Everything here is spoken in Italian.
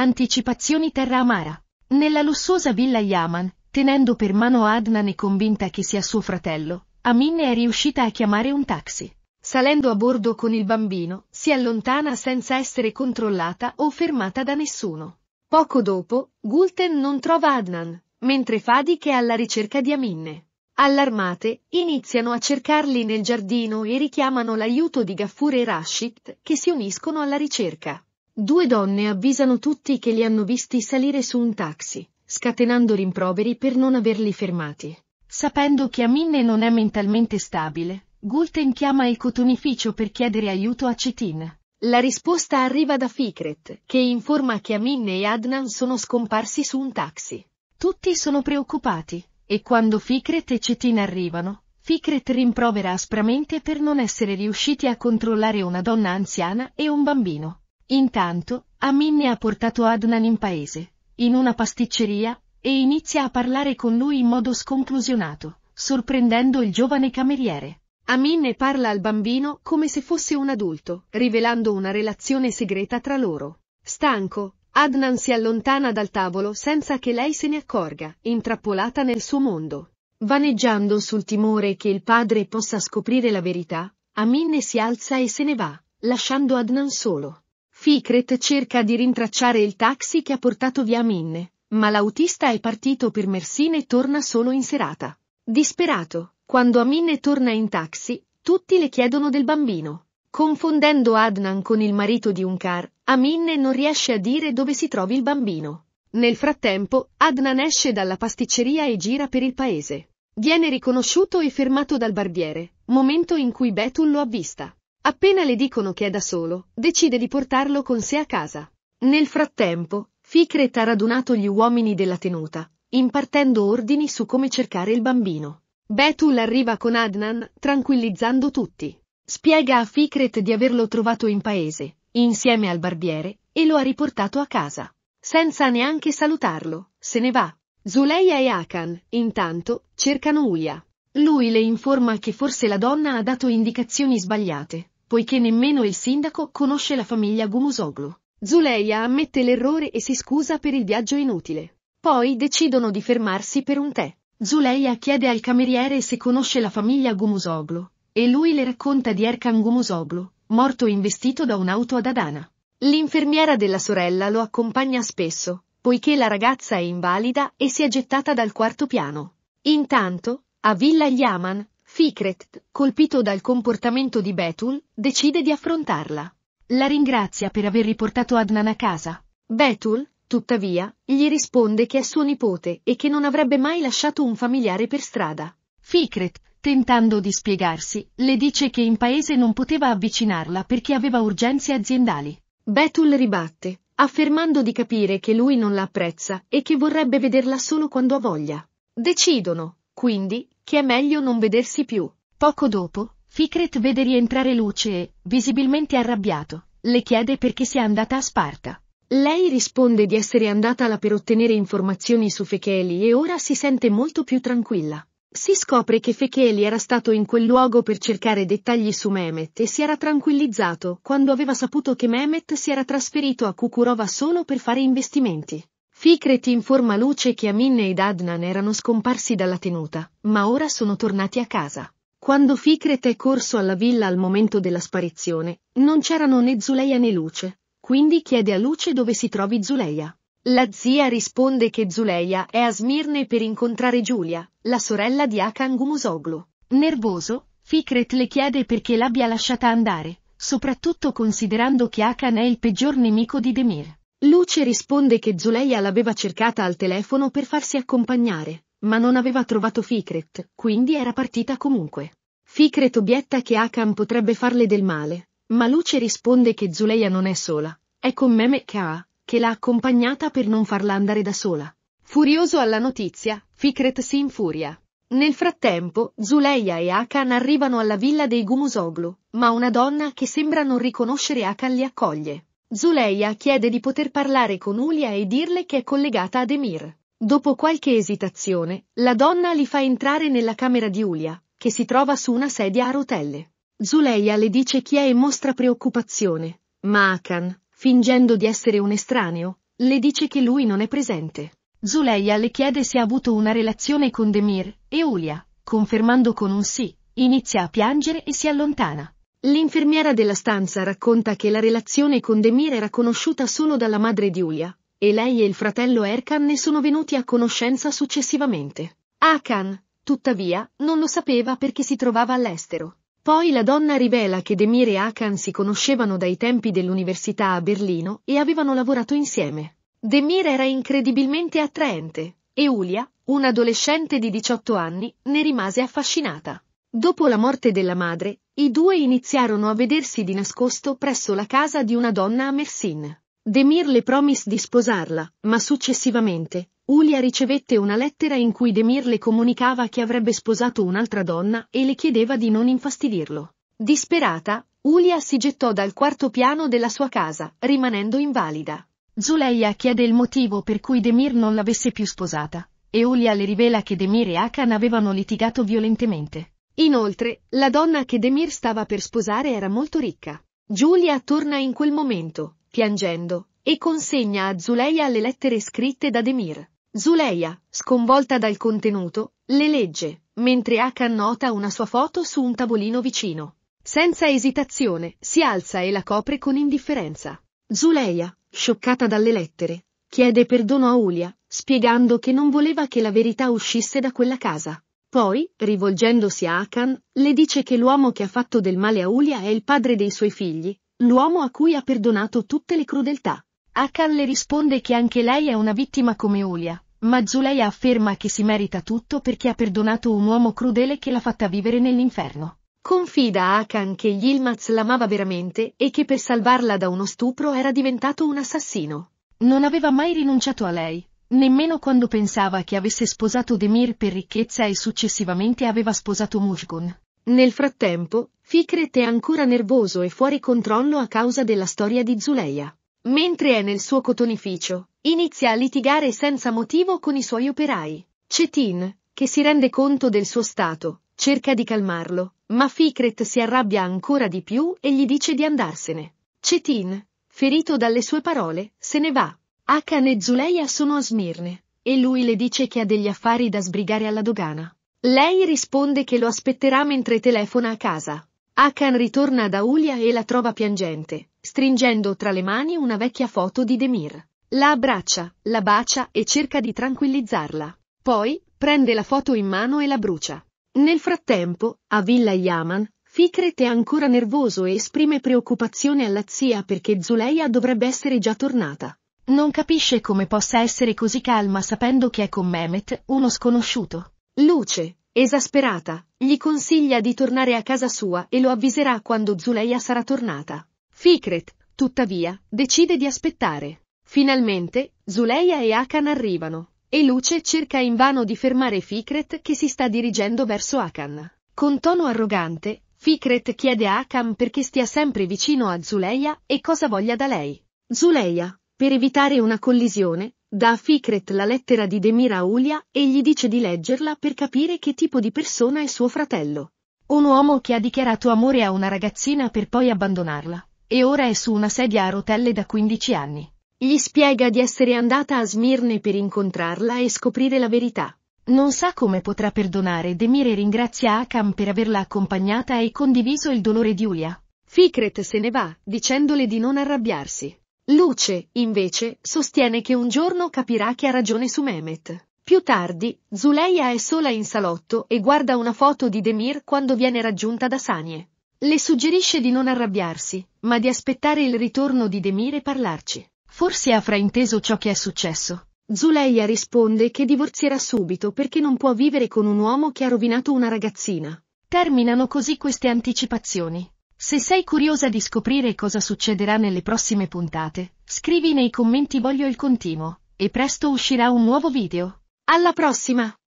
Anticipazioni Terra Amara. Nella lussuosa villa Yaman, tenendo per mano Adnan e convinta che sia suo fratello, Amin è riuscita a chiamare un taxi. Salendo a bordo con il bambino, si allontana senza essere controllata o fermata da nessuno. Poco dopo, Gulten non trova Adnan, mentre Fadik è alla ricerca di Aminne. Allarmate, iniziano a cercarli nel giardino e richiamano l'aiuto di Gaffur e Rashid, che si uniscono alla ricerca. Due donne avvisano tutti che li hanno visti salire su un taxi, scatenando rimproveri per non averli fermati. Sapendo che Aminne non è mentalmente stabile, Gulten chiama il cotonificio per chiedere aiuto a Cetin. La risposta arriva da Fikret, che informa che Aminne e Adnan sono scomparsi su un taxi. Tutti sono preoccupati, e quando Fikret e Cetin arrivano, Fikret rimprovera aspramente per non essere riusciti a controllare una donna anziana e un bambino. Intanto, Aminne ha portato Adnan in paese, in una pasticceria, e inizia a parlare con lui in modo sconclusionato, sorprendendo il giovane cameriere. Aminne parla al bambino come se fosse un adulto, rivelando una relazione segreta tra loro. Stanco, Adnan si allontana dal tavolo senza che lei se ne accorga, intrappolata nel suo mondo. Vaneggiando sul timore che il padre possa scoprire la verità, Aminne si alza e se ne va, lasciando Adnan solo. Ficret cerca di rintracciare il taxi che ha portato via Minne, ma l'autista è partito per Mersina e torna solo in serata. Disperato, quando Aminne torna in taxi, tutti le chiedono del bambino. Confondendo Adnan con il marito di Unkar, Aminne non riesce a dire dove si trovi il bambino. Nel frattempo, Adnan esce dalla pasticceria e gira per il paese. Viene riconosciuto e fermato dal barbiere, momento in cui Betul lo avvista. Appena le dicono che è da solo, decide di portarlo con sé a casa. Nel frattempo, Ficret ha radunato gli uomini della tenuta, impartendo ordini su come cercare il bambino. Betul arriva con Adnan, tranquillizzando tutti. Spiega a Ficret di averlo trovato in paese, insieme al barbiere, e lo ha riportato a casa. Senza neanche salutarlo, se ne va. Zuleia e Akan, intanto, cercano Uya. Lui le informa che forse la donna ha dato indicazioni sbagliate, poiché nemmeno il sindaco conosce la famiglia Gumusoglu. Zuleia ammette l'errore e si scusa per il viaggio inutile. Poi decidono di fermarsi per un tè. Zuleia chiede al cameriere se conosce la famiglia Gumusoglu, e lui le racconta di Erkan Gumusoglu, morto investito da un'auto ad Adana. L'infermiera della sorella lo accompagna spesso, poiché la ragazza è invalida e si è gettata dal quarto piano. Intanto, a Villa Yaman, Fikret, colpito dal comportamento di Betul, decide di affrontarla. La ringrazia per aver riportato Adnan a casa. Betul, tuttavia, gli risponde che è suo nipote e che non avrebbe mai lasciato un familiare per strada. Fikret, tentando di spiegarsi, le dice che in paese non poteva avvicinarla perché aveva urgenze aziendali. Betul ribatte, affermando di capire che lui non la apprezza e che vorrebbe vederla solo quando ha voglia. Decidono, quindi, che è meglio non vedersi più. Poco dopo, Fikret vede rientrare Luce e, visibilmente arrabbiato, le chiede perché sia andata a Sparta. Lei risponde di essere andata là per ottenere informazioni su Fecheli e ora si sente molto più tranquilla. Si scopre che Fecheli era stato in quel luogo per cercare dettagli su Mehmet e si era tranquillizzato quando aveva saputo che Mehmet si era trasferito a Kukurova solo per fare investimenti. Ficret informa Luce che Amin ed Adnan erano scomparsi dalla tenuta, ma ora sono tornati a casa. Quando Ficret è corso alla villa al momento della sparizione, non c'erano né Zuleia né Luce, quindi chiede a Luce dove si trovi Zuleia. La zia risponde che Zuleia è a Smirne per incontrare Giulia, la sorella di Akan Gumusoglu. Nervoso, Ficret le chiede perché l'abbia lasciata andare, soprattutto considerando che Akan è il peggior nemico di Demir. Luce risponde che Zuleia l'aveva cercata al telefono per farsi accompagnare, ma non aveva trovato Fikret, quindi era partita comunque. Fikret obietta che Akan potrebbe farle del male, ma Luce risponde che Zuleia non è sola, è con Meme Ka, che l'ha accompagnata per non farla andare da sola. Furioso alla notizia, Fikret si infuria. Nel frattempo, Zuleia e Akan arrivano alla villa dei Gumusoglu, ma una donna che sembra non riconoscere Akan li accoglie. Zuleia chiede di poter parlare con Ulia e dirle che è collegata ad Emir. Dopo qualche esitazione, la donna li fa entrare nella camera di Ulia, che si trova su una sedia a rotelle. Zuleia le dice chi è e mostra preoccupazione, ma Akan, fingendo di essere un estraneo, le dice che lui non è presente. Zuleia le chiede se ha avuto una relazione con Demir, e Ulia, confermando con un sì, inizia a piangere e si allontana. L'infermiera della stanza racconta che la relazione con Demir era conosciuta solo dalla madre di Ulia, e lei e il fratello Erkan ne sono venuti a conoscenza successivamente. Akan, tuttavia, non lo sapeva perché si trovava all'estero. Poi la donna rivela che Demir e Akan si conoscevano dai tempi dell'università a Berlino e avevano lavorato insieme. Demir era incredibilmente attraente, e Ulia, un adolescente di 18 anni, ne rimase affascinata. Dopo la morte della madre, i due iniziarono a vedersi di nascosto presso la casa di una donna a Mersin. Demir le promise di sposarla, ma successivamente, Ulia ricevette una lettera in cui Demir le comunicava che avrebbe sposato un'altra donna e le chiedeva di non infastidirlo. Disperata, Ulia si gettò dal quarto piano della sua casa, rimanendo invalida. Zuleia chiede il motivo per cui Demir non l'avesse più sposata, e Ulia le rivela che Demir e Akan avevano litigato violentemente. Inoltre, la donna che Demir stava per sposare era molto ricca. Giulia torna in quel momento, piangendo, e consegna a Zuleia le lettere scritte da Demir. Zuleia, sconvolta dal contenuto, le legge, mentre Akan nota una sua foto su un tavolino vicino. Senza esitazione, si alza e la copre con indifferenza. Zuleia, scioccata dalle lettere, chiede perdono a Ulia, spiegando che non voleva che la verità uscisse da quella casa. Poi, rivolgendosi a Akan, le dice che l'uomo che ha fatto del male a Ulia è il padre dei suoi figli, l'uomo a cui ha perdonato tutte le crudeltà. Akan le risponde che anche lei è una vittima come Ulia, ma Zuleia afferma che si merita tutto perché ha perdonato un uomo crudele che l'ha fatta vivere nell'inferno. Confida a Akan che Yilmaz l'amava veramente e che per salvarla da uno stupro era diventato un assassino. Non aveva mai rinunciato a lei, Nemmeno quando pensava che avesse sposato Demir per ricchezza e successivamente aveva sposato Mushgun. Nel frattempo, Fikret è ancora nervoso e fuori controllo a causa della storia di Zuleia. Mentre è nel suo cotonificio, inizia a litigare senza motivo con i suoi operai. Cetin, che si rende conto del suo stato, cerca di calmarlo, ma Fikret si arrabbia ancora di più e gli dice di andarsene. Cetin, ferito dalle sue parole, se ne va. Akan e Zuleia sono a Smirne, e lui le dice che ha degli affari da sbrigare alla dogana. Lei risponde che lo aspetterà mentre telefona a casa. Akan ritorna da Ulia e la trova piangente, stringendo tra le mani una vecchia foto di Demir. La abbraccia, la bacia e cerca di tranquillizzarla. Poi, prende la foto in mano e la brucia. Nel frattempo, a Villa Yaman, Fikret è ancora nervoso e esprime preoccupazione alla zia perché Zuleia dovrebbe essere già tornata. Non capisce come possa essere così calma sapendo che è con Mehmet, uno sconosciuto. Luce, esasperata, gli consiglia di tornare a casa sua e lo avviserà quando Zuleia sarà tornata. Fikret, tuttavia, decide di aspettare. Finalmente, Zuleia e Akan arrivano, e Luce cerca invano di fermare Fikret che si sta dirigendo verso Akan. Con tono arrogante, Fikret chiede a Akan perché stia sempre vicino a Zuleia e cosa voglia da lei. Zuleia, per evitare una collisione, dà a Fikret la lettera di Demir a Ulia e gli dice di leggerla per capire che tipo di persona è suo fratello. Un uomo che ha dichiarato amore a una ragazzina per poi abbandonarla, e ora è su una sedia a rotelle da 15 anni. Gli spiega di essere andata a Smirne per incontrarla e scoprire la verità. Non sa come potrà perdonare Demir e ringrazia Akam per averla accompagnata e condiviso il dolore di Ulia. Fikret se ne va, dicendole di non arrabbiarsi. Luce, invece, sostiene che un giorno capirà che ha ragione su Mehmet. Più tardi, Zuleia è sola in salotto e guarda una foto di Demir quando viene raggiunta da Sanie. Le suggerisce di non arrabbiarsi, ma di aspettare il ritorno di Demir e parlarci. Forse ha frainteso ciò che è successo. Zuleia risponde che divorzierà subito perché non può vivere con un uomo che ha rovinato una ragazzina. Terminano così queste anticipazioni. Se sei curiosa di scoprire cosa succederà nelle prossime puntate, scrivi nei commenti voglio il continuo, e presto uscirà un nuovo video. Alla prossima!